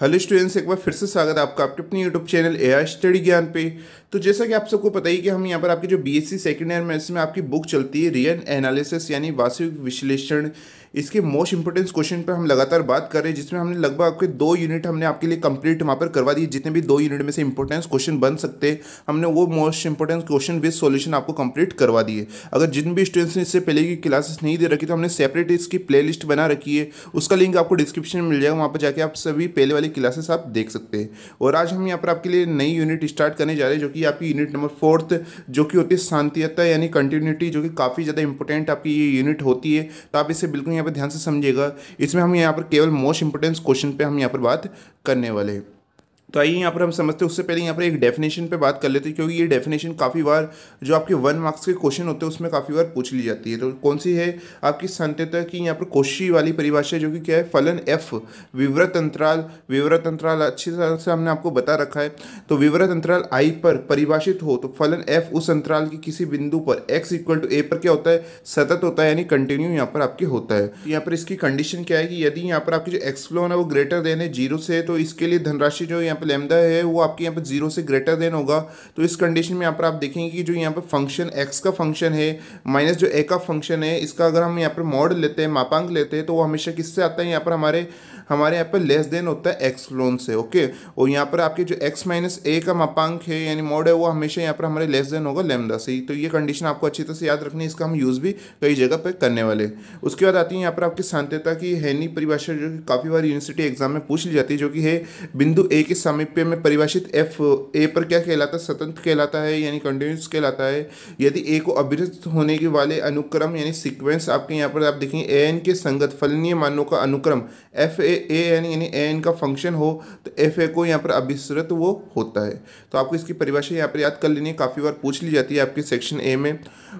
hello students एक बार फिर से स्वागत है आपका आपके अपने YouTube channel A I study Gyan पे तो जैसा कि आप सबको पता ही कि हम यहाँ पर आपकी जो बीएससी सेकंड ईयर में इसमें आपकी बुक चलती है रियल एनालिसिस यानी वास्तविक विश्लेषण इसके मोस्ट इंपॉर्टेंस क्वेश्चन पर हम लगातार बात कर रहे हैं जिसमें हमने लगभग आपके दो यूनिट हमने आपके लिए कंप्लीट वहाँ पर करवा दिए जितने भी दो यूनिट में से इंपॉर्टेंस क्वेश्चन बन सकते हैं हमने वो most importance question with solution आपको कंप्लीट करवा दिए अगर जिन भी स्टूडेंट्स ने इससे पहले की क्लासेस नहीं दे रखी तो हमने सेपरेट इसकी प्ले बना रखी है उसका लिंक आपको डिस्क्रिप्शन में मिल जाएगा वहाँ पर जाकर आप सभी पहले वाले सारी क्लासेस आप देख सकते हैं और आज हम यहाँ पर आपके लिए नई यूनिट स्टार्ट करने जा रहे हैं जो कि आपकी यूनिट नंबर फोर्थ जो कि होती है शांतियता यानी कंटिन्यूटी जो कि काफ़ी ज़्यादा इंपॉर्टेंट आपकी ये यूनिट होती है तो आप इसे बिल्कुल यहाँ पर ध्यान से समझिएगा इसमें हम यहाँ पर केवल मोस्ट इंपॉर्टेंट क्वेश्चन पर हम यहाँ पर बात करने वाले हैं तो आइए यहाँ पर हम समझते हैं उससे पहले यहाँ पर एक डेफिनेशन पे बात कर लेते हैं क्योंकि ये डेफिनेशन काफ़ी बार जो आपके वन मार्क्स के क्वेश्चन होते हैं उसमें काफ़ी बार पूछ ली जाती है तो कौन सी है आपकी संत्यता की यहाँ पर कोशी वाली परिभाषा जो कि क्या है फलन एफ विवृत अंतराल विवृत अंतराल अच्छी तरह से हमने आपको बता रखा है तो विवृत अंतराल आई पर परिभाषित हो तो फलन एफ उस अंतराल की किसी बिंदु पर एक्स इक्वल टू ए पर क्या होता है सतत होता है यानी कंटिन्यू यहाँ पर आपके होता है तो यहाँ पर इसकी कंडीशन क्या है कि यदि यहाँ पर आपकी जो एक्सफ्लोन है वो ग्रेटर देन है जीरो से तो इसके लिए धनराशि जो यहाँ यहाँ पे लेमदा है वो आपके यहाँ पे जीरो से ग्रेटर देन होगा तो इस कंडीशन में यहाँ पर आप देखेंगे कि जो यहाँ पे फंक्शन एक्स का फंक्शन है माइनस जो ए का फंक्शन है इसका अगर हम यहाँ पर मॉड लेते हैं मापांक लेते हैं तो वो हमेशा किससे आता है यहाँ पर हमारे हमारे यहाँ पर लेस देन होता है एक्स लोन से ओके और यहाँ पर आपके जो एक्स माइनस ए का मापांक है यानी मोड है वो हमेशा यहाँ पर हमारे लेस देन होगा लेमदा से तो ये कंडीशन आपको अच्छी तरह से याद रखनी है इसका हम यूज़ भी कई जगह पर करने वाले उसके बाद आती है यहाँ पर आपकी शांतता की हैनी परिभाषा जो कि काफ़ी बार यूनिवर्सिटी एग्जाम में पूछ ली जाती है जो कि है बिंदु ए के सामीप्य में परिभाषित एफ ए पर क्या कहलाता है स्वतंत्र कहलाता है यानी कंटिन्यूस कहलाता है यदि ए को अभिरत होने के वाले अनुक्रम यानी सिक्वेंस आपके यहाँ पर आप देखेंगे ए एन के संगत फलनीय मानों का अनुक्रम एफ ए ए एन यानी ए एन का फंक्शन हो तो एफ ए को यहाँ पर अभिसृत वो होता है तो आपको इसकी परिभाषा यहाँ पर याद कर लेनी है काफ़ी बार पूछ ली जाती है आपके सेक्शन ए में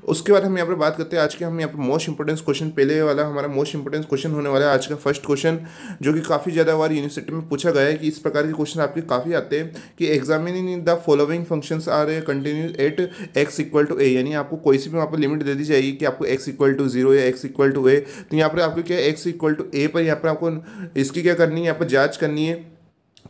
उसके बाद हम यहाँ पर बात करते हैं आज के हम यहाँ पर मोस्ट इंपॉर्टेंस क्वेश्चन पहले वाला हमारा मोस्ट इंपॉर्टेंस क्वेश्चन होने वाला है आज का फर्स्ट क्वेश्चन जो कि काफ़ी ज़्यादा बार यूनिवर्सिटी में पूछा गया है कि इस प्रकार के क्वेश्चन आपके काफ़ी आते हैं कि examining the following function are continue at X equal to A यानी आपको कोई सी भी वहाँ पर लिमिट दे दी जाएगी कि आपको एक्स इक्वल टू जीरो या एक्स इक्वल टू ए तो यहाँ पर आपको क्या एक्स इक्वल टू ए पर यहाँ पर आपको इसकी क्या करनी है यहाँ पर जाँच करनी है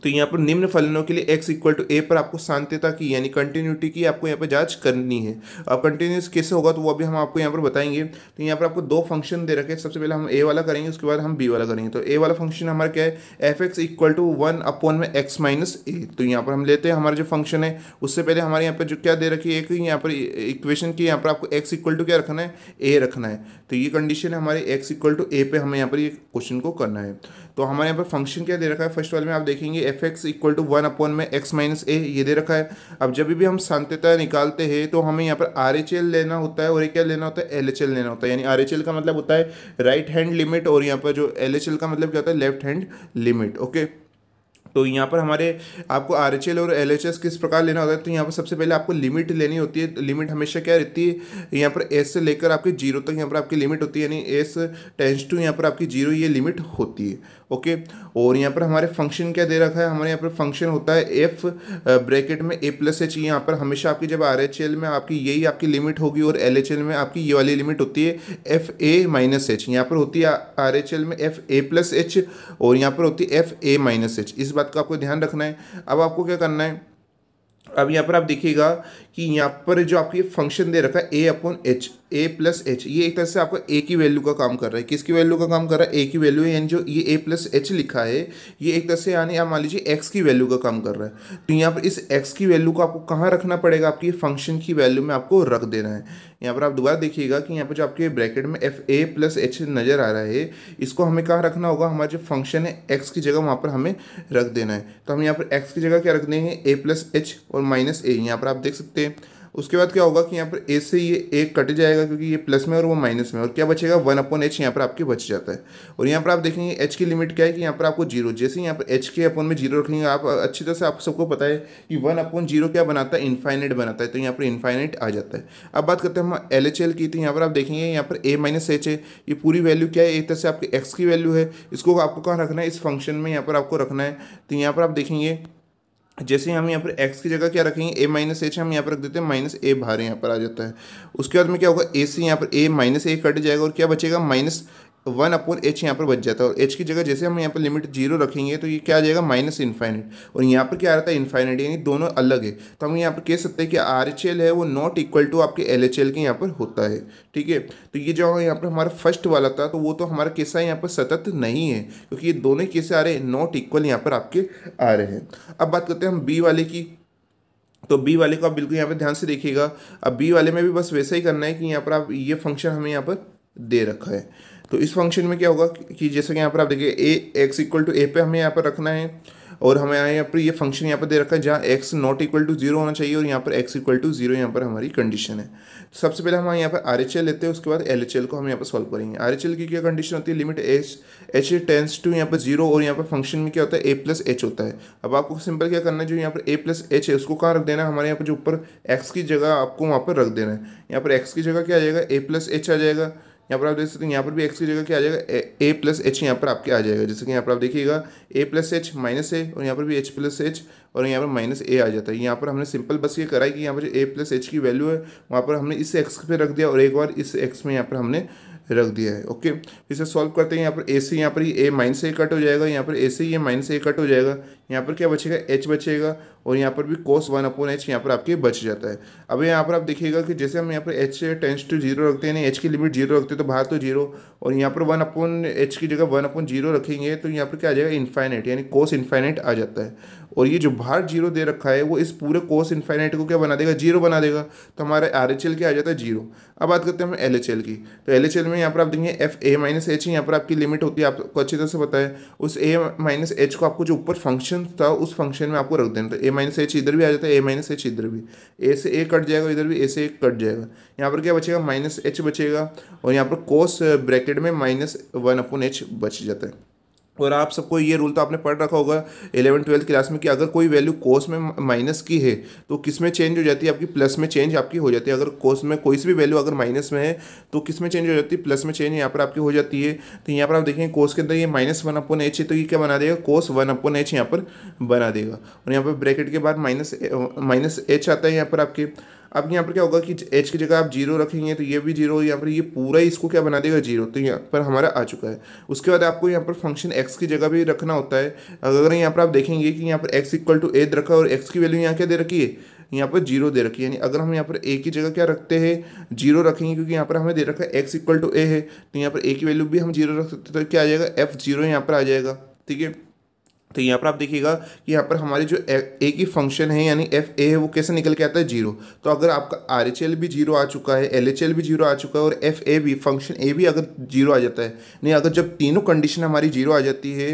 तो यहाँ पर निम्न फलनों के लिए x इक्वल टू ए पर आपको शांतता की यानी कंटिन्यूटी की आपको यहाँ पर जांच करनी है अब कंटिन्यूस कैसे होगा तो वो अभी हम आपको यहाँ पर बताएंगे तो यहाँ पर आपको दो फंक्शन दे रखे हैं सबसे पहले हम ए वाला करेंगे उसके बाद हम बी वाला करेंगे तो ए वाला फंक्शन हमारा क्या है F X equal to one upon में एक्स माइनस ए तो यहाँ पर हम लेते हैं हमारा जो फंक्शन है उससे पहले हमारे यहाँ पर जो क्या दे रखी है एक यहाँ पर इक्वेशन की यहाँ पर आपको एक्स इक्वल टू क्या रखना है ए रखना है तो ये कंडीशन है हमारी एक्स इक्वल टू ए पर हमें यहाँ पर ये क्वेश्चन को करना है तो हमारे यहाँ पर फंक्शन क्या दे रखा है फर्स्ट वाले में आप देखेंगे F X equal to one upon में एक्स माइनस ए ये दे रखा है अब जब भी हम सांतता निकालते हैं तो हमें यहाँ पर आर एच एल लेना होता है और क्या लेना होता है एल एच एल लेना होता है यानी आर एच एल का मतलब होता है राइट हैंड लिमिट और यहाँ पर जो एल एच एल का मतलब क्या होता है लेफ्ट हैंड लिमिट ओके तो यहाँ पर हमारे आपको आर और एल किस प्रकार लेना होता है तो यहाँ पर सबसे पहले आपको लिमिट लेनी होती है लिमिट हमेशा क्या रहती है यहाँ पर एस से लेकर आपके जीरो तक यहाँ पर आपकी लिमिट होती है यानी एस टेंस टू यहाँ पर आपकी जीरो ये लिमिट होती है ओके और यहाँ पर हमारे फंक्शन क्या दे रखा है हमारे यहाँ पर फंक्शन होता है एफ ब्रैकेट में ए प्लस एच यहाँ पर हमेशा आपकी जब आर में आपकी यही आपकी लिमिट होगी और एल में आपकी ये वाली लिमिट होती है एफ ए माइनस एच यहाँ पर होती है आर में एफ ए प्लस एच और यहाँ पर होती है एफ ए माइनस एच इस बात बात का आपको ध्यान रखना है अब आपको क्या करना है अब यहाँ पर आप देखिएगा कि यहाँ पर जो ये फंक्शन दे रखा है A upon H A plus H ये एक तरह से आपका ए की वैल्यू का काम कर रहा है किसकी वैल्यू का काम कर रहा है ए की वैल्यू यानी जो ये ए प्लस एच लिखा है ये एक तरह से यानी आप मान लीजिए एक्स की वैल्यू का काम कर रहा है तो यहाँ पर इस एक्स की वैल्यू को आपको कहाँ रखना पड़ेगा आपकी फंक्शन की वैल्यू में आपको रख देना है यहाँ पर आप दोबारा देखिएगा कि यहाँ पर जो आपके ब्रैकेट में एफ ए प्लस एच नज़र आ रहा है इसको हमें कहाँ रखना होगा हमारा जो फंक्शन है एक्स की जगह वहाँ पर हमें रख देना है तो हम यहाँ पर एक्स की जगह क्या रख देंगे ए प्लस एच और माइनस ए यहाँ पर आप देख सकते हैं उसके बाद क्या होगा कि यहाँ पर ए से ये एक कट जाएगा क्योंकि ये प्लस में और वो माइनस में और क्या बचेगा वन अपॉन एच यहाँ पर आपके बच जाता है और यहाँ पर आप देखेंगे एच की लिमिट क्या है कि यहाँ पर आपको जीरो जैसे यहाँ पर एच के अपॉन में जीरो रखेंगे आप अच्छी तरह से आप सबको पता है कि वन अपॉन जीरो क्या बनाता है इन्फाइनेट बनाता है तो यहाँ पर इन्फाइनेट आ जाता है अब बात करते हैं हम एल एच एल की तो यहाँ पर आप देखेंगे यहाँ पर ए माइनस एच है ये पूरी वैल्यू क्या है एक तरह से आपके एक्स की वैल्यू है इसको आपको कहाँ रखना है इस फंक्शन में यहाँ पर आपको रखना है तो यहाँ पर आप देखेंगे जैसे हम यहाँ पर एक्स की जगह क्या रखेंगे ए माइनस एच हम यहाँ पर रख देते हैं माइनस ए बाहर यहाँ पर आ जाता है उसके बाद में क्या होगा ए से यहाँ पर ए माइनस ए कट जाएगा और क्या बचेगा माइनस तो वन अपॉन एच यहाँ पर बच जाता है और एच की जगह जैसे हम यहाँ पर लिमिट जीरो रखेंगे तो ये क्या आ जाएगा माइनस इन्फाइनिट और यहाँ पर क्या आ रहा था इन्फाइनिट यानी दोनों अलग है तो हम यहाँ पर कह सकते हैं कि आर एच एल है वो नॉट इक्वल टू आपके एल एच एल के यहाँ पर होता है ठीक है तो ये जो यहाँ पर हमारा फर्स्ट वाला था तो वो तो हमारा किस्सा यहाँ पर सतत नहीं है क्योंकि ये दोनों कैसे आ रहे हैं नॉट इक्वल यहाँ पर आपके आ रहे हैं अब बात करते हैं हम बी वाले की तो बी वाले को आप बिल्कुल यहाँ पर ध्यान से देखिएगा अब बी वाले में भी बस वैसा ही करना है कि यहाँ पर आप ये फंक्शन हमें यहाँ पर दे रखा है तो इस फंक्शन में क्या होगा कि जैसे कि यहाँ पर आप देखिए A X equal to A पे हमें यहाँ पर रखना है और हमें यहाँ पर ये फंक्शन यहाँ पर दे रखा है जहाँ X not equal to zero होना चाहिए और यहाँ पर एक्स इक्वल टू जीरो यहाँ पर हमारी कंडीशन है सबसे पहले हम यहाँ पर आर एच एल लेते हैं उसके बाद एल एच एल को हम यहाँ पर सॉल्व करेंगे आर एच एल की क्या कंडीशन होती है limit H H tends to यहाँ पर जीरो और यहाँ पर फंक्शन में क्या होता है ए प्लस एच होता है अब आपको सिंपल क्या करना है जो यहाँ पर ए प्लस एच है उसको कहाँ रख देना है हमारे यहाँ पर जो ऊपर एक्स की जगह आपको वहाँ पर रख देना है यहाँ पर एक्स की जगह क्या आ जाएगा ए प्लस एच आ जाएगा यहाँ पर आप देख सकते हैं यहाँ पर भी एक्स की जगह क्या आ जाएगा ए प्लस एच यहाँ पर आपके आ जाएगा जैसे कि यहाँ पर आप देखिएगा A plus H minus A और यहाँ पर भी एच प्लस एच और यहाँ पर माइनस ए आ जाता है यहाँ पर हमने सिंपल बस ये करा है कि यहाँ पर ए प्लस एच की वैल्यू है वहाँ पर हमने इस एक्स पे रख दिया और एक बार इस एक्स में यहाँ पर हमने रख दिया है ओके इसे सॉल्व करते हैं यहाँ पर ए से यहाँ पर ए माइनस ए कट हो जाएगा यहाँ पर ए से ये माइनस ए कट हो जाएगा यहाँ पर क्या बचेगा एच बचेगा और यहाँ पर भी कोस वन अपॉन एच यहाँ पर आपके बच जाता है अब यहाँ पर आप देखिएगा कि जैसे हम यहाँ पर एच टेंस टू जीरो रखते हैं एच की लिमिट जीरो रखते हैं तो बाहर तो जीरो और यहाँ पर वन अपॉन एच की जगह वन अपॉन जीरो रखेंगे तो यहाँ पर क्या आ जाएगा इन्फाइनेट यानी कोस इन्फाइनेट आ जाता है और ये जो बाहर जीरो दे रखा है वो इस पूरे कोस इन्फाइनाइट को क्या बना देगा जीरो बना देगा तो हमारा आर एच एल क्या आ जाता है जीरो अब बात करते हैं हम एल एच एल की तो एल एच एल में यहाँ पर आप देखेंगे एफ ए माइनस एच यहाँ पर आपकी लिमिट होती है आपको अच्छी तरह से पता है उस ए माइनस एच को आपको जो ऊपर फंक्शन था उस फंक्शन में आपको रख देना था ए माइनस एच इधर भी आ जाता है ए माइनस एच इधर भी ए से ए कट जाएगा इधर भी ए से ए कट जाएगा यहाँ पर क्या बचेगा माइनस एच बचेगा और यहाँ पर कोस ब्रैकेट में माइनस वन अपन एच बच जाता है और आप सबको ये रूल तो आपने पढ़ रखा होगा एलेवन ट्वेल्थ क्लास में कि अगर कोई वैल्यू कोर्स में माइनस की है तो किस में चेंज हो जाती है आपकी प्लस में चेंज आपकी हो जाती है अगर कोर्स में कोई सी भी वैल्यू अगर माइनस में है तो किस में चेंज हो जाती है प्लस में चेंज यहाँ पर आपकी हो जाती है तो यहाँ पर आप देखेंगे कोर्स के अंदर ये माइनस वन अपन एच है तो ये क्या बना देगा कोर्स वन अपन एच यहाँ पर बना देगा और यहाँ पर ब्रैकेट के बाद माइनस माइनस एच आता है यहाँ पर आपके अब यहाँ पर क्या होगा कि एच की जगह आप जीरो रखेंगे तो ये भी जीरो यहाँ पर ये पूरा ही इसको क्या बना देगा जीरो तो यहाँ पर हमारा आ चुका है उसके बाद आपको यहाँ पर फंक्शन एक्स की जगह भी रखना होता है अगर यहाँ पर आप देखेंगे कि यहाँ पर एक्स इक्वल टू एट रखा और एक्स की वैल्यू यहाँ क्या दे रखी है यहाँ पर जीरो दे रखी है यानी अगर हम यहाँ पर ए की जगह क्या रखते हैं जीरो रखेंगे क्योंकि यहाँ पर हमें दे रखा है एक्स इक्वल टू ए है तो यहाँ पर ए की वैल्यू भी हम जीरो रख सकते तो क्या आ जाएगा एफ जीरो यहाँ पर आ जाएगा ठीक है तो यहाँ पर आप देखिएगा कि यहाँ पर हमारी जो ए की फंक्शन है यानी एफ ए है वो कैसे निकल के आता है जीरो तो अगर आपका आर एच एल भी जीरो आ चुका है एल एच एल भी जीरो आ चुका है और एफ ए भी फंक्शन ए भी अगर जीरो आ जाता है नहीं अगर जब तीनों कंडीशन हमारी जीरो आ जाती है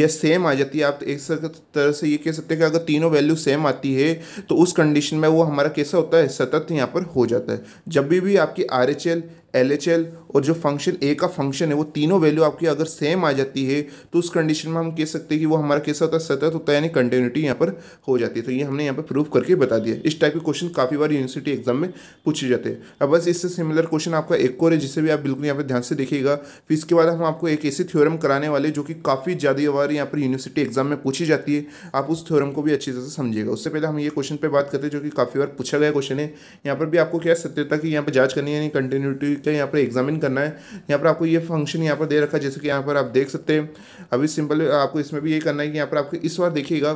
या सेम आ जाती है आप एक तरह से ये कह सकते हैं कि अगर तीनों वैल्यू सेम आती है तो उस कंडीशन में वो हमारा कैसा होता है सतत यहाँ पर हो जाता है जब भी भी आपकी R H L L H L और जो फंक्शन ए का फंक्शन है वो तीनों वैल्यू आपकी अगर सेम आ जाती है तो उस कंडीशन में हम कह सकते हैं कि वो हमारा कैसा होता है सतत होता है यानी कंटिन्यूटी यहाँ पर हो जाती है तो ये हमने यहाँ पर प्रूव करके बता दिया इस टाइप के क्वेश्चन काफ़ी बार यूनिवर्सिटी एग्जाम में पूछे जाते हैं अब बस इससे सिमिलर क्वेश्चन आपका एक और है जिसे भी आप बिल्कुल यहाँ पर ध्यान से देखिएगा फिर इसके बाद हम आपको एक ऐसी थ्योरम कराने वाले जो कि काफ़ी ज़्यादा बार यहाँ पर यूनिवर्सिटी एग्जाम में पूछी जाती है आप उस थ्योरम को भी अच्छी तरह से समझिएगा उससे पहले हम ये क्वेश्चन पर बात करते हैं जो कि काफ़ी बार पूछा गया क्वेश्चन है यहाँ पर भी आपको क्या सत्यता की यहाँ पर जाँच करनी है यानी कंटिन्यूटी का यहाँ पर एग्जामिन करना है यहाँ पर आपको ये फंक्शन यहाँ पर दे रखा है जैसे कि यहाँ पर आप देख सकते हैं अभी सिंपल आपको इसमें भी ये करना है कि यहाँ पर आपको इस बार देखिएगा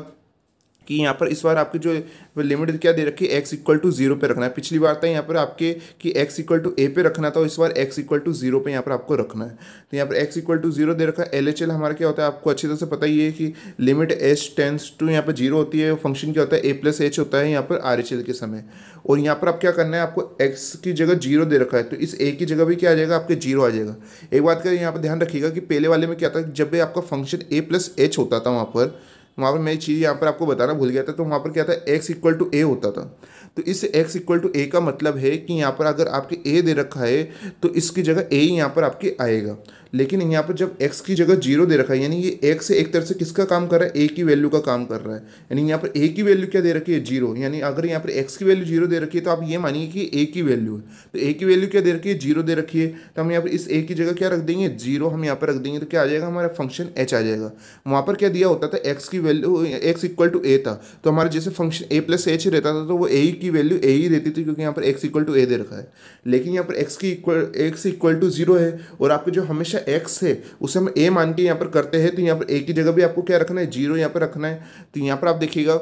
कि यहाँ पर इस बार आपकी जो लिमिट क्या दे रखी है एक्स इक्वल टू जीरो पर रखना है पिछली बार था यहाँ पर आपके कि एक्स इक्वल टू ए पे रखना था और इस बार एक्स इक्वल टू जीरो पे यहाँ पर आपको रखना है तो यहाँ पर एक्स इक्वल टू जीरो दे रखा है एल एच एल हमारा क्या होता है आपको अच्छी तरह से पता ही है कि लिमिट एच टेंस टू यहाँ पर जीरो होती है फंक्शन क्या होता है ए प्लस एच होता है यहाँ पर आर एच एल के समय और यहाँ पर आप क्या करना है आपको एक्स की जगह जीरो दे रखा है तो इस ए की जगह भी क्या आ जाएगा आपके जीरो आ जाएगा एक बात का यहाँ पर ध्यान रखिएगा कि पहले वाले में क्या था जब भी आपका फंक्शन ए प्लस एच होता था वहाँ पर वहाँ पर मैं चीज़ यहाँ पर आपको बताना भूल गया था तो वहाँ पर क्या था एक्स इक्वल टू ए होता था तो इस एक्स इक्वल टू ए का मतलब है कि यहाँ पर अगर आपके ए दे रखा है तो इसकी जगह ए ही यहाँ पर आपके आएगा लेकिन यहाँ पर जब x की जगह जीरो दे रखा है यानी ये एक से एक तरह से किसका काम कर रहा है ए की वैल्यू का काम कर रहा है यानी यहाँ पर ए की वैल्यू क्या दे रखी है जीरो यानी अगर यहाँ पर x की वैल्यू जीरो दे रखी है तो आप ये मानिए कि ए की वैल्यू है तो ए की वैल्यू क्या दे रखी है जीरो दे रखी है तो हम यहाँ पर इस ए की जगह क्या रख देंगे जीरो हम यहाँ पर रख देंगे तो क्या आ जाएगा हमारा फंक्शन एच आ जाएगा वहाँ पर क्या दिया होता था एक्स की value X equal to A था तो हमारा जैसे फंक्शन ए प्लस एच रहता था तो वो ए की वैल्यू ए ही रहती थी क्योंकि यहाँ पर एक्स इक्वल टू ए दे रखा है लेकिन यहाँ पर एक्स की equal X equal to zero है और आपके जो हमेशा हमेशा अच्छा, एक्स है उसे हम ए मान के यहाँ पर करते हैं तो यहाँ पर ए की जगह भी आपको क्या रखना है जीरो यहाँ पर रखना है तो यहाँ पर आप देखिएगा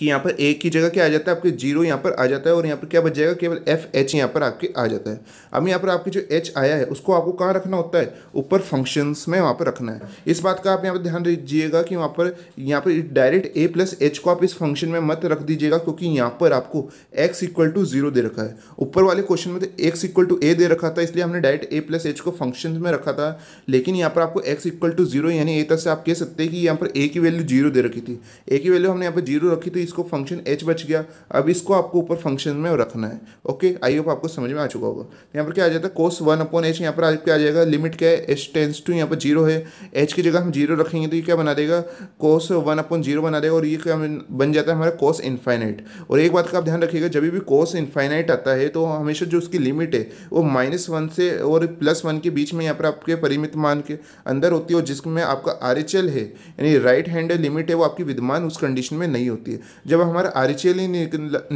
कि यहाँ पर ए की जगह क्या आ जाता है आपके जीरो यहाँ पर आ जाता है और यहाँ पर क्या बच जाएगा केवल एफ एच यहाँ पर आपके आ जाता है अब यहाँ पर आपकी जो एच आया है उसको आपको कहाँ रखना होता है ऊपर फंक्शंस में वहाँ पर रखना है इस बात का आप यहाँ पर ध्यान दीजिएगा कि वहाँ पर यहाँ पर डायरेक्ट ए प्लस एच को आप इस फंक्शन में मत रख दीजिएगा क्योंकि यहाँ पर आपको एक्स इक्वल टू जीरो दे रखा है ऊपर वाले क्वेश्चन में तो एक्स इक्वल टू ए दे रखा था इसलिए हमने डायरेक्ट ए प्लस एच को फंक्शन में रखा था लेकिन यहाँ पर आपको एक्स इक्वल टू जीरो यानी ए तरह से आप कह सकते हैं कि यहाँ पर ए की वैल्यू जीरो दे रखी थी ए की वैल्यू हमने यहाँ पर जीरो रखी थी इसको फंक्शन एच बच गया अब इसको आपको ऊपर फंक्शन में रखना है ओके आई होप आपको समझ में आ चुका होगा यहाँ पर क्या आ जाता है कोस वन अपॉन एच यहाँ पर आपके आ जाएगा लिमिट क्या है एच टेंस टू यहाँ पर जीरो है एच की जगह हम जीरो रखेंगे तो ये क्या बना देगा कोस वन अपॉन जीरो बना देगा और ये क्या बन जाता है हमारा कोस इन्फाइनाइट और एक बात का आप ध्यान रखिएगा जब भी कोस इन्फाइनाइट आता है तो हमेशा जो उसकी लिमिट है वो माइनस वन से और प्लस वन के बीच में यहाँ पर आपके परिमित मान के अंदर होती है और जिसमें आपका आर है यानी राइट हैंड लिमिट है वो आपकी विद्यमान उस कंडीशन में नहीं होती है जब हमारा आर एच एल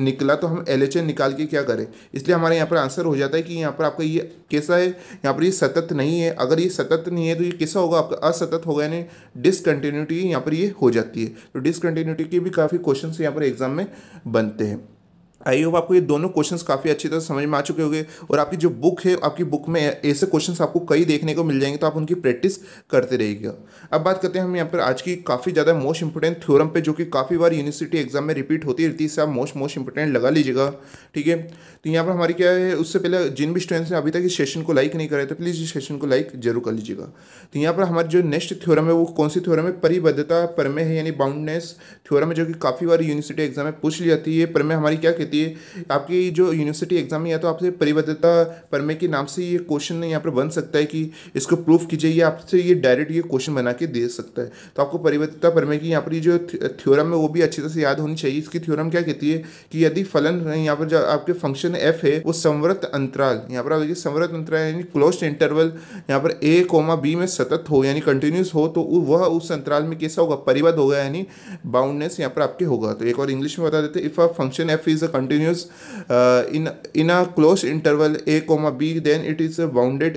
निकला तो हम एल एच एल निकाल के क्या करें इसलिए हमारे यहाँ पर आंसर हो जाता है कि यहाँ पर आपका ये कैसा है यहाँ पर ये सतत नहीं है अगर ये सतत नहीं है तो ये कैसा होगा आपका असतत होगा यानी डिसकंटिन्यूटी यहाँ पर ये हो जाती है तो डिसकंटिन्यूटी के भी काफ़ी क्वेश्चन यहाँ पर एग्जाम में बनते हैं आई होप आपको ये दोनों क्वेश्चंस काफ़ी अच्छी तरह समझ में आ चुके होंगे और आपकी जो बुक है आपकी बुक में ऐसे क्वेश्चंस आपको कई देखने को मिल जाएंगे तो आप उनकी प्रैक्टिस करते रहिएगा अब बात करते हैं हम यहाँ पर आज की काफ़ी ज़्यादा मोस्ट इंपॉर्टेंट थ्योरम पे जो कि काफ़ी बार यूनिवर्सिटी एग्जाम में रिपीट होती रहती है इससे आप मोस्ट मोस्ट इंपॉर्टेंट लगा लीजिएगा ठीक है तो यहाँ पर हमारी क्या है उससे पहले जिन भी स्टूडेंट्स ने अभी तक इस सेशन को लाइक नहीं कराया तो प्लीज़ इस सेशन को लाइक जरूर कर लीजिएगा तो यहाँ पर हमारी जो नेक्स्ट थ्योरम है वो कौन सी थ्योरम है परिबद्धता परमे है यानी बाउंडनेस थ्योरम है जो कि काफ़ी बार यूनिवर्सिटी एग्जाम में पूछ ली जाती है परमे हमारी क्या कहती रहती है आपकी जो यूनिवर्सिटी एग्जाम में या तो आपसे परिवर्तता परमे के नाम से ये क्वेश्चन यहाँ पर बन सकता है कि इसको प्रूफ कीजिए या आपसे ये डायरेक्ट ये क्वेश्चन बना के दे सकता है तो आपको परिवर्तता परमे की यहाँ पर जो थ्योरम है वो भी अच्छी तरह से याद होनी चाहिए इसकी थ्योरम क्या कहती है कि यदि फलन यहाँ पर जो आपके फंक्शन एफ है वो संवृत अंतराल यहाँ पर आप देखिए संवृत अंतराल यानी क्लोज इंटरवल यहाँ पर ए कोमा बी में सतत हो यानी कंटिन्यूस हो तो वह उस अंतराल में कैसा होगा परिबद्ध होगा यानी बाउंडनेस यहाँ पर आपके होगा तो एक और इंग्लिश में बता देते if a function F is a continues uh, in in a closed interval a comma b then it is bounded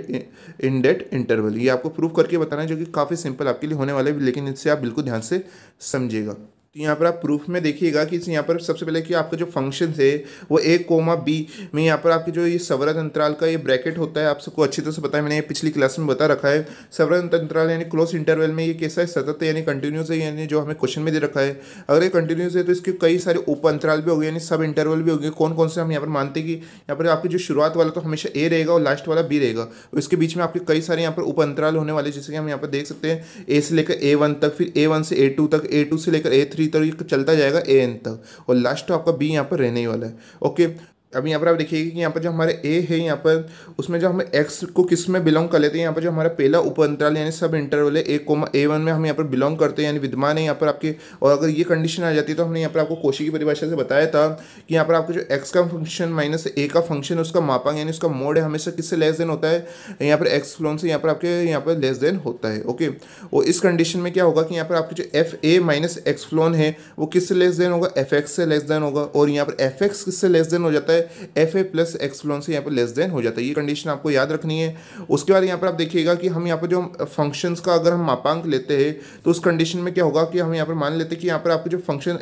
in that interval ये आपको प्रूव करके बताना है जो कि काफ़ी सिंपल आपके लिए होने वाला है लेकिन इससे आप बिल्कुल ध्यान से समझिएगा तो यहाँ पर आप प्रूफ में देखिएगा कि यहाँ पर सबसे पहले कि आपका जो फंक्शन है वो ए कोमा बी में यहाँ पर आपके जो ये सवरत अंतराल का ये ब्रैकेट होता है आप सबको अच्छी तरह से बताया मैंने ये पिछली क्लास में बता रखा है सवरत अंतराल यानी क्लोज इंटरवल में ये कैसा है सतत यानी कंटिन्यूस है यानी जो हमें क्वेश्चन में दे रखा है अगर ये कंटिन्यूस है तो इसके कई सारे उप अंतराल भी हो गए यानी सब इंटरवल भी हो गए कौन कौन से हम यहाँ पर मानते हैं कि यहाँ पर आपकी जो शुरुआत वाला तो हमेशा ए रहेगा और लास्ट वाला बी रहेगा इसके बीच में आपके कई सारे यहाँ पर उप अंतराल होने वाले जैसे कि हम यहाँ पर देख सकते हैं ए से लेकर ए वन तक फिर ए वन से ए टू तक ए टू से लेकर ए थ्री तरीके चलता जाएगा ए एन तक और लास्ट तो आपका बी यहाँ पर रहने ही वाला है ओके अब यहाँ पर आप देखिएगा कि यहाँ पर जो हमारे ए है यहाँ पर उसमें जो हम एक्स को किस में बिलोंग कर लेते हैं यहाँ पर जो हमारा पहला उप अंतराल यानी सब इंटरवल है ए कोमा ए वन में हम यहाँ पर बिलोंग करते हैं यानी विद्यमान है यहाँ पर आपके और अगर ये कंडीशन आ जाती है तो हमने यहाँ पर आपको कोशी की परिभाषा से बताया था कि यहाँ पर आपको जो एक्स का फंक्शन माइनस ए का फंक्शन उसका मापांग यानी उसका मोड है हमेशा किससे लेस देन होता है यहाँ पर एक्स फ्लोन से यहाँ पर आपके यहाँ पर लेस देन होता है ओके और इस कंडीशन में क्या होगा कि यहाँ पर आपके जो एफ ए माइनस एक्स फ्लोन है वो किससे लेस देन होगा एफ एक्स से लेस देन होगा और यहाँ पर एफ एक्स किससे लेस देन हो जाता है है एफ ए प्लस एक्सलॉन से यहाँ पर लेस देन हो जाता है ये कंडीशन आपको याद रखनी है उसके बाद यहाँ पर आप देखिएगा कि हम यहाँ पर जो फंक्शंस का अगर हम मापांक लेते हैं तो उस कंडीशन में क्या होगा कि हम यहाँ पर मान लेते हैं कि यहाँ पर आपके जो फंक्शन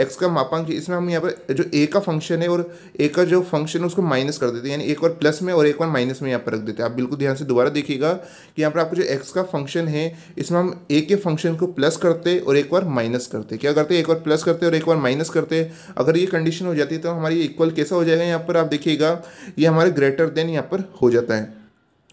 एक्स का मापांक इसमें हम यहाँ पर जो ए का फंक्शन है और ए का जो फंक्शन है उसको माइनस कर देते हैं यानी एक बार प्लस में और एक बार माइनस में यहाँ पर रख देते हैं आप बिल्कुल ध्यान से दोबारा देखिएगा कि यहाँ पर आपको जो एक्स का फंक्शन है इसमें हम ए के फंक्शन को प्लस करते और एक बार माइनस करते क्या करते एक बार प्लस करते और एक बार माइनस करते अगर ये कंडीशन हो जाती है तो हमारी इक्वल कैसा हो जाएगा यहाँ पर आप देखिएगा ये हमारे ग्रेटर देन यहाँ पर हो जाता है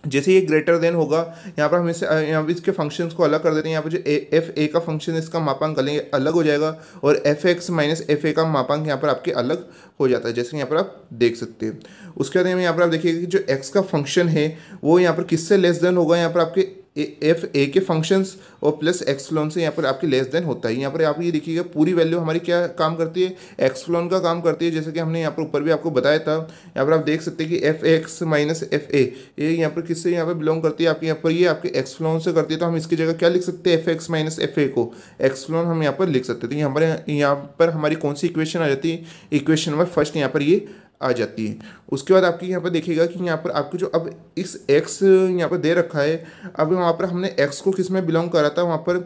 जैसे ये ग्रेटर देन होगा यहाँ पर हम इसे यहाँ पर इसके फंक्शंस को अलग कर देते हैं यहाँ पर जो एफ ए का फंक्शन इसका मापांक अलग अलग हो जाएगा और F X minus F A का मापांक यहाँ पर आपके अलग हो जाता है जैसे यहाँ पर आप देख सकते हैं उसके बाद यहाँ पर आप देखिएगा कि जो एक्स का फंक्शन है वो यहाँ पर किससे लेस देन होगा यहाँ पर आपके एफ ए के फंक्शंस और प्लस फ्लोन से यहाँ पर आपकी लेस देन होता है यहाँ पर आप ये देखिएगा पूरी वैल्यू हमारी क्या काम करती है फ्लोन का काम करती है जैसे कि हमने यहाँ पर ऊपर भी आपको बताया था यहाँ पर आप देख सकते हैं कि F X minus F A ये यहाँ पर किससे यहाँ पर बिलोंग करती है आपके यहाँ पर ये आपके फ्लोन से करती है तो हम इसकी जगह क्या लिख सकते हैं F X minus F A को फ्लोन हम यहाँ पर लिख सकते थे हमारे यहाँ पर हमारी कौन सी इक्वेशन आ जाती है इक्वेशन नंबर फर्स्ट यहाँ पर ये आ जाती है उसके बाद आपकी यहाँ पर देखिएगा कि यहाँ पर आपको जो अब इस एक्स यहाँ पर दे रखा है अब वहाँ पर हमने एक्स को किस में बिलोंग करा था वहाँ पर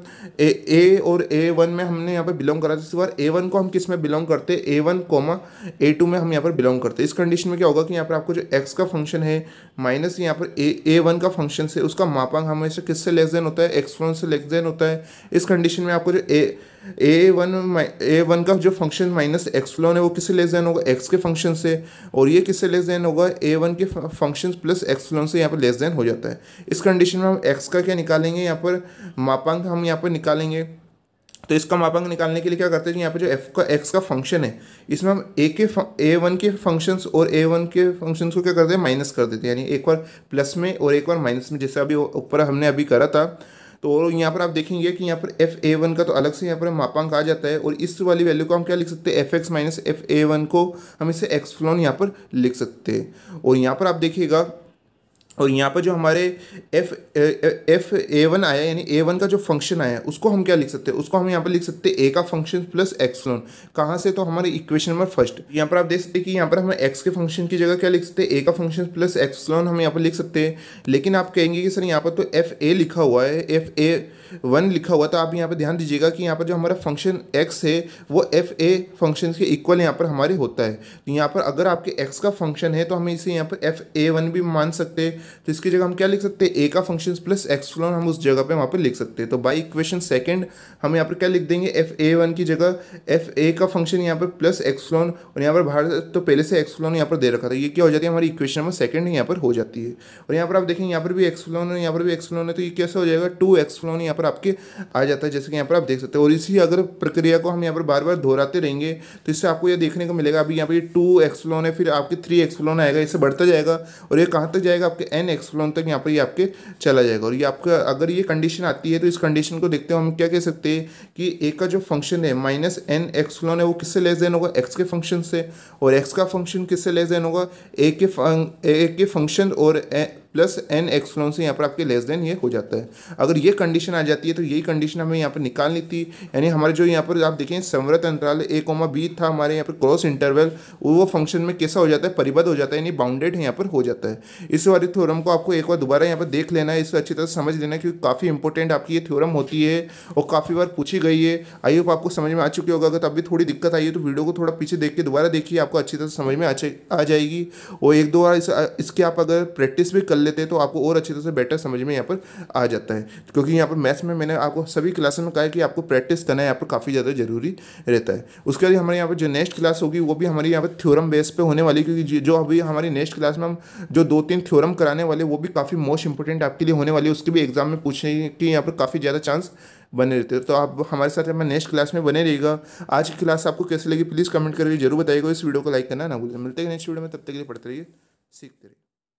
ए ए और ए वन में हमने यहाँ पर बिलोंग करा था इस बार ए वन को हम किस में बिलोंग करते A one comma A two में हम यहाँ पर बिलोंग करते इस कंडीशन में क्या होगा कि यहाँ पर आपको जो एक्स का फंक्शन है माइनस यहाँ पर ए ए वन का फंक्शन है उसका मापांग हमेशा किससे लेस देन होता है एक्स वन से लेस देन होता है इस कंडीशन में आपको जो ए ए वन ए वन का जो फंक्शन माइनस एक्स फ्लोन है वो किससे लेस देन होगा एक्स के फंक्शन से और ये किससे लेस देन होगा ए वन के फंक्शन प्लस एक्स फ्लोन से यहाँ पर लेस देन हो जाता है इस कंडीशन में हम एक्स का क्या निकालेंगे यहाँ पर मापांक हम यहाँ पर निकालेंगे तो इसका मापांक निकालने के लिए क्या करते हैं यहाँ पर जो एफ का एक्स का फंक्शन है इसमें हम ए के ए वन के फंक्शंस और ए वन के फंक्शंस को क्या करते हैं माइनस कर देते हैं यानी एक बार प्लस में और एक बार माइनस में जैसे अभी ऊपर हमने अभी करा था तो यहाँ पर आप देखेंगे कि यहाँ पर एफ ए वन का तो अलग से यहाँ पर मापांक आ जाता है और इस वाली वैल्यू को हम क्या लिख सकते हैं F X minus F A one को हम इसे एक्सफ्लोन यहाँ पर लिख सकते हैं और यहाँ पर आप देखिएगा और यहाँ पर जो हमारे एफ एफ ए वन आया यानी ए वन का जो फंक्शन आया उसको हम क्या लिख सकते हैं उसको हम यहाँ पर लिख सकते हैं ए का फंक्शन प्लस एक्स लोन कहाँ से तो हमारे इक्वेशन नंबर फर्स्ट यहाँ पर आप देख सकते हैं कि यहाँ पर हम एक्स के फंक्शन की जगह क्या लिख सकते हैं ए का फंक्शन प्लस एक्स लोन हम यहाँ पर लिख सकते हैं लेकिन आप कहेंगे कि सर यहाँ पर तो एफ ए लिखा हुआ है एफ ए वन लिखा हुआ था आप यहाँ पर ध्यान दीजिएगा कि यहाँ पर जो हमारा फंक्शन एक्स है वो एफ ए फंक्शन के इक्वल यहाँ पर हमारे होता है तो यहाँ पर अगर आपके एक्स का फंक्शन है तो हम इसे यहाँ पर एफ ए वन भी मान सकते हैं तो इसकी जगह हम क्या लिख सकते हैं ए का फंक्शन प्लस एक्स वन हम उस जगह पर वहाँ पर लिख सकते हैं तो बाई इक्वेशन सेकेंड हम यहाँ पर क्या लिख देंगे एफ ए वन की जगह एफ ए का फंक्शन यहाँ पर प्लस एक्स फ्लोन और यहाँ पर बाहर तो पहले से एक्सलोन यहाँ पर दे रखा था ये क्या हो जाती है हमारी इक्वेशन नंबर सेकंड यहाँ पर हो जाती है और यहाँ पर आप देखें यहाँ पर भी एक्सलोन है यहाँ पर भी एक्सलोन है तो ये कैसे हो जाएगा टू एक्स फ्लोन यहाँ पर पर आपके आ जाता है जैसे कि यहाँ पर आप देख सकते हैं और इसी अगर प्रक्रिया को हम यहाँ पर बार बार दोहराते रहेंगे तो इससे आपको यह देखने को मिलेगा अभी यहाँ पर टू एक्सप्लोन है फिर आपके थ्री एक्सप्लोन आएगा इससे बढ़ता जाएगा और ये कहाँ तक जाएगा आपके एन एक्सप्लोन तक यहाँ पर ये आपके चला जाएगा और ये आपका अगर ये कंडीशन आती है तो इस कंडीशन को देखते हुए हम क्या कह सकते हैं कि ए का जो फंक्शन है माइनस एन एक्सप्लोन है वो किससे लेस देन होगा एक्स के फंक्शन से और एक्स का फंक्शन किससे लेस देन होगा ए के ए के फंक्शन और प्लस एन एक्सलॉन से यहाँ पर आपके लेस देन ये हो जाता है अगर ये कंडीशन आ जाती है तो यही कंडीशन हमें यहाँ पर निकालनी थी यानी हमारे जो यहाँ पर आप देखें संवृत अंतराल ए कोमा बी था हमारे यहाँ पर क्रॉस इंटरवल वो फंक्शन में कैसा हो जाता है परिबद्ध हो जाता है यानी बाउंडेड यहाँ पर हो जाता है इस वाली थ्योरम को आपको एक बार दोबारा यहाँ पर देख लेना है इसको अच्छी तरह समझ लेना क्योंकि काफ़ी इंपॉर्टेंट आपकी ये थ्योरम होती है और काफ़ी बार पूछी गई है आई होप आपको समझ में आ चुकी होगा अगर तब भी थोड़ी दिक्कत आई है तो वीडियो को थोड़ा पीछे देख के दोबारा देखिए आपको अच्छी तरह समझ में आ जाएगी और एक दो बार इसके आप अगर प्रैक्टिस भी कर लेते हैं तो आपको और अच्छी तरह से बेटर समझ में यहाँ पर आ जाता है क्योंकि यहाँ पर मैथ्स में मैंने आपको सभी क्लास में कहा है कि आपको प्रैक्टिस करना यहाँ पर काफ़ी ज़्यादा जरूरी रहता है उसके बाद हमारे यहाँ पर जो नेक्स्ट क्लास होगी वो भी हमारे यहाँ पर थ्योरम बेस पर होने वाली क्योंकि जो अभी हमारी नेक्स्ट क्लास में हम जो दो तीन थ्योरम कराने वाले वो भी काफ़ी मोस्ट इंपॉर्टेंट आपके लिए होने वाली है उसके भी एग्जाम में पूछने की यहाँ पर काफ़ी ज़्यादा चांस बने रहते हो तो आप हमारे साथ हमें नेक्स्ट क्लास में बने रहिएगा आज की क्लास आपको कैसे लगी प्लीज़ कमेंट करके जरूर बताइएगा इस वीडियो को लाइक करना ना भूलिए मिलते हैं नेक्स्ट वीडियो में तब तक के लिए पढ़ते रहिए सीखते रहिए